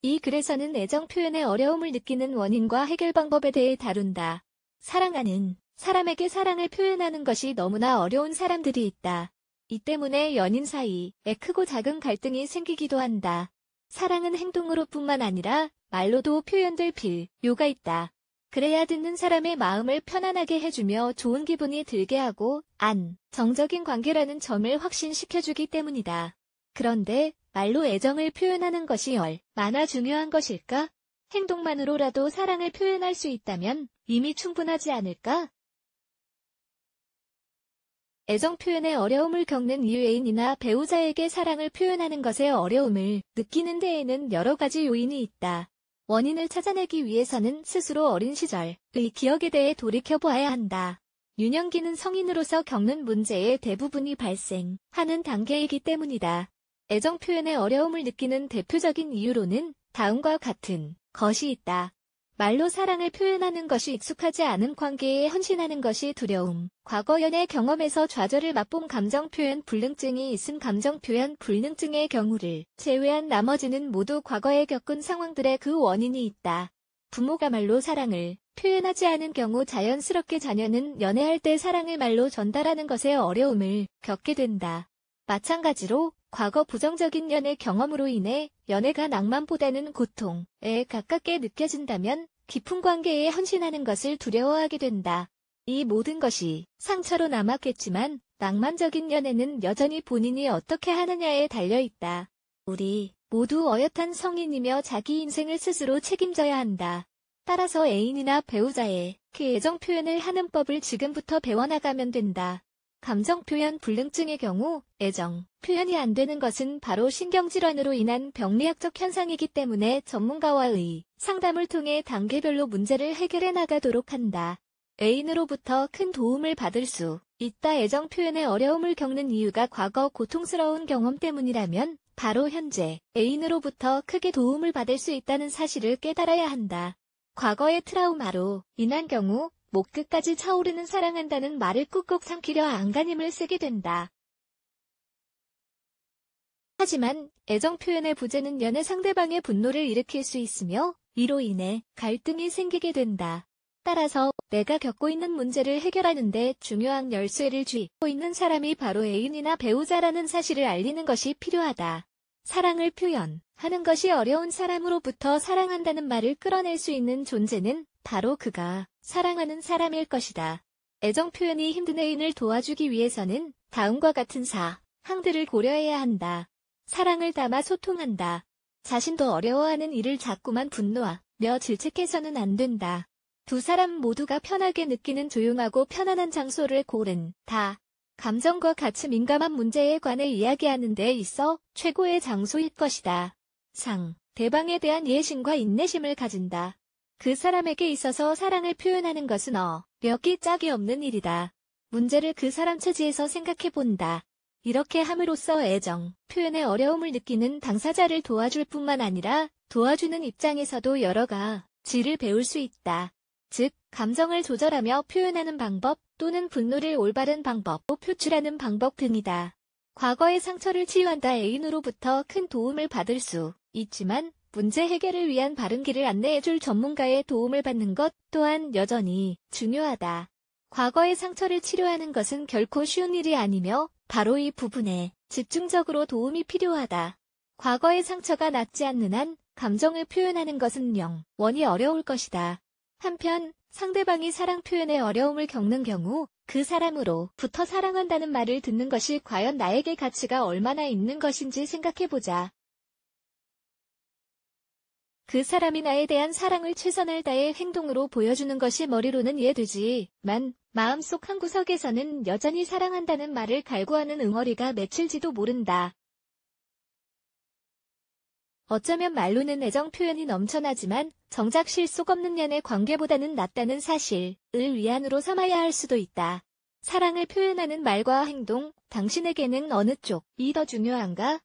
이 글에서는 애정 표현의 어려움을 느끼는 원인과 해결 방법에 대해 다룬다. 사랑하는 사람에게 사랑을 표현하는 것이 너무나 어려운 사람들이 있다. 이 때문에 연인 사이에 크고 작은 갈등이 생기기도 한다. 사랑은 행동으로뿐만 아니라 말로도 표현될 필요가 있다. 그래야 듣는 사람의 마음을 편안하게 해주며 좋은 기분이 들게 하고 안 정적인 관계라는 점을 확신시켜주기 때문이다. 그런데 말로 애정을 표현하는 것이 얼마나 중요한 것일까? 행동만으로라도 사랑을 표현할 수 있다면 이미 충분하지 않을까? 애정 표현에 어려움을 겪는 이외인이나 배우자에게 사랑을 표현하는 것에 어려움을 느끼는 데에는 여러 가지 요인이 있다. 원인을 찾아내기 위해서는 스스로 어린 시절의 기억에 대해 돌이켜보아야 한다. 유년기는 성인으로서 겪는 문제의 대부분이 발생하는 단계이기 때문이다. 애정 표현에 어려움을 느끼는 대표적인 이유로는 다음과 같은 것이 있다. 말로 사랑을 표현하는 것이 익숙하지 않은 관계에 헌신하는 것이 두려움. 과거 연애 경험에서 좌절을 맛본 감정 표현 불능증이 있음 감정 표현 불능증의 경우를 제외한 나머지는 모두 과거에 겪은 상황들의 그 원인이 있다. 부모가 말로 사랑을 표현하지 않은 경우 자연스럽게 자녀는 연애할 때 사랑을 말로 전달하는 것에 어려움을 겪게 된다. 마찬가지로 과거 부정적인 연애 경험으로 인해 연애가 낭만보다는 고통에 가깝게 느껴진다면 깊은 관계에 헌신하는 것을 두려워하게 된다. 이 모든 것이 상처로 남았겠지만 낭만적인 연애는 여전히 본인이 어떻게 하느냐에 달려있다. 우리 모두 어엿한 성인이며 자기 인생을 스스로 책임져야 한다. 따라서 애인이나 배우자의 그 애정 표현을 하는 법을 지금부터 배워나가면 된다. 감정 표현 불능증의 경우 애정, 표현이 안 되는 것은 바로 신경질환으로 인한 병리학적 현상이기 때문에 전문가와의 상담을 통해 단계별로 문제를 해결해 나가도록 한다. 애인으로부터 큰 도움을 받을 수 있다 애정 표현에 어려움을 겪는 이유가 과거 고통스러운 경험 때문이라면 바로 현재 애인으로부터 크게 도움을 받을 수 있다는 사실을 깨달아야 한다. 과거의 트라우마로 인한 경우 목 끝까지 차오르는 사랑한다는 말을 꾹꾹 삼키려 안간힘을 쓰게 된다. 하지만 애정 표현의 부재는 연애 상대방의 분노를 일으킬 수 있으며 이로 인해 갈등이 생기게 된다. 따라서 내가 겪고 있는 문제를 해결하는데 중요한 열쇠를 쥐고 있는 사람이 바로 애인이나 배우자라는 사실을 알리는 것이 필요하다. 사랑을 표현하는 것이 어려운 사람으로부터 사랑한다는 말을 끌어낼 수 있는 존재는 바로 그가 사랑하는 사람일 것이다. 애정 표현이 힘든 애인을 도와주기 위해서는 다음과 같은 사, 항들을 고려해야 한다. 사랑을 담아 소통한다. 자신도 어려워하는 일을 자꾸만 분노하며 질책해서는 안 된다. 두 사람 모두가 편하게 느끼는 조용하고 편안한 장소를 고른 다. 감정과 같이 민감한 문제에 관해 이야기하는 데 있어 최고의 장소일 것이다. 상, 대방에 대한 예심과 인내심을 가진다. 그 사람에게 있어서 사랑을 표현하는 것은 어렵기 짝이 없는 일이다. 문제를 그 사람 체지에서 생각해 본다. 이렇게 함으로써 애정, 표현의 어려움을 느끼는 당사자를 도와줄 뿐만 아니라 도와주는 입장에서도 여러 가지를 배울 수 있다. 즉, 감정을 조절하며 표현하는 방법 또는 분노를 올바른 방법, 표출하는 방법 등이다. 과거의 상처를 치유한다 애인으로부터 큰 도움을 받을 수 있지만 문제 해결을 위한 바른 길을 안내해줄 전문가의 도움을 받는 것 또한 여전히 중요하다. 과거의 상처를 치료하는 것은 결코 쉬운 일이 아니며 바로 이 부분에 집중적으로 도움이 필요하다. 과거의 상처가 낫지 않는 한 감정을 표현하는 것은 영원히 어려울 것이다. 한편 상대방이 사랑 표현에 어려움을 겪는 경우 그 사람으로부터 사랑한다는 말을 듣는 것이 과연 나에게 가치가 얼마나 있는 것인지 생각해보자. 그 사람이 나에 대한 사랑을 최선을 다해 행동으로 보여주는 것이 머리로는 이해되지,만 마음속 한구석에서는 여전히 사랑한다는 말을 갈구하는 응어리가 맺힐지도 모른다. 어쩌면 말로는 애정 표현이 넘쳐나지만 정작 실속 없는 연애 관계보다는 낫다는 사실을 위안으로 삼아야 할 수도 있다. 사랑을 표현하는 말과 행동, 당신에게는 어느 쪽이 더 중요한가?